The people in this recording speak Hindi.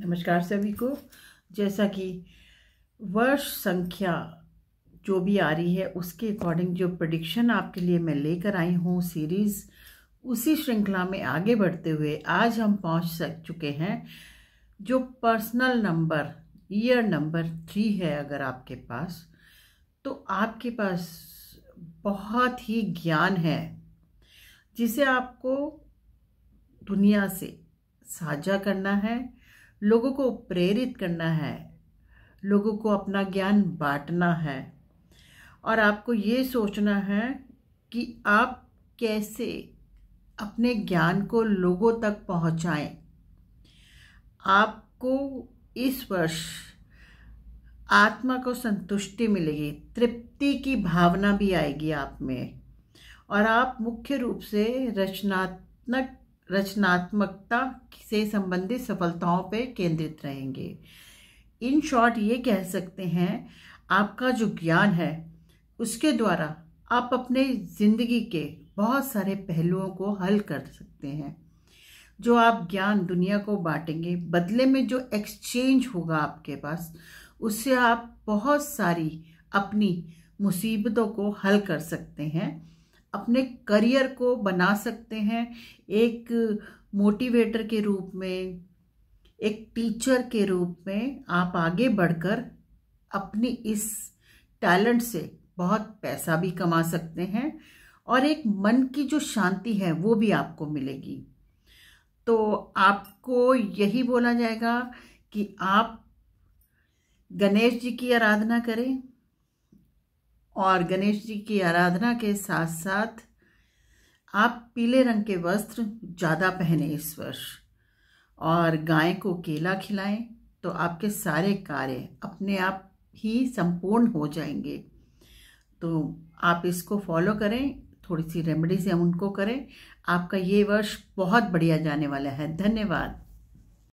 नमस्कार सभी को जैसा कि वर्ष संख्या जो भी आ रही है उसके अकॉर्डिंग जो प्रडिक्शन आपके लिए मैं लेकर आई हूँ सीरीज़ उसी श्रृंखला में आगे बढ़ते हुए आज हम पहुँच सक चुके हैं जो personal number year number three है अगर आपके पास तो आपके पास बहुत ही ज्ञान है जिसे आपको दुनिया से साझा करना है लोगों को प्रेरित करना है लोगों को अपना ज्ञान बांटना है और आपको ये सोचना है कि आप कैसे अपने ज्ञान को लोगों तक पहुंचाएं आपको इस वर्ष आत्मा को संतुष्टि मिलेगी तृप्ति की भावना भी आएगी आप में और आप मुख्य रूप से रचनात्मक रचनात्मकता से संबंधित सफलताओं पर केंद्रित रहेंगे इन शॉर्ट ये कह सकते हैं आपका जो ज्ञान है उसके द्वारा आप अपने ज़िंदगी के बहुत सारे पहलुओं को हल कर सकते हैं जो आप ज्ञान दुनिया को बांटेंगे बदले में जो एक्सचेंज होगा आपके पास उससे आप बहुत सारी अपनी मुसीबतों को हल कर सकते हैं अपने करियर को बना सकते हैं एक मोटिवेटर के रूप में एक टीचर के रूप में आप आगे बढ़कर अपनी इस टैलेंट से बहुत पैसा भी कमा सकते हैं और एक मन की जो शांति है वो भी आपको मिलेगी तो आपको यही बोला जाएगा कि आप गणेश जी की आराधना करें और गणेश जी की आराधना के साथ साथ आप पीले रंग के वस्त्र ज़्यादा पहने इस वर्ष और गाय को केला खिलाएं तो आपके सारे कार्य अपने आप ही संपूर्ण हो जाएंगे तो आप इसको फॉलो करें थोड़ी सी रेमेडीज हम उनको करें आपका ये वर्ष बहुत बढ़िया जाने वाला है धन्यवाद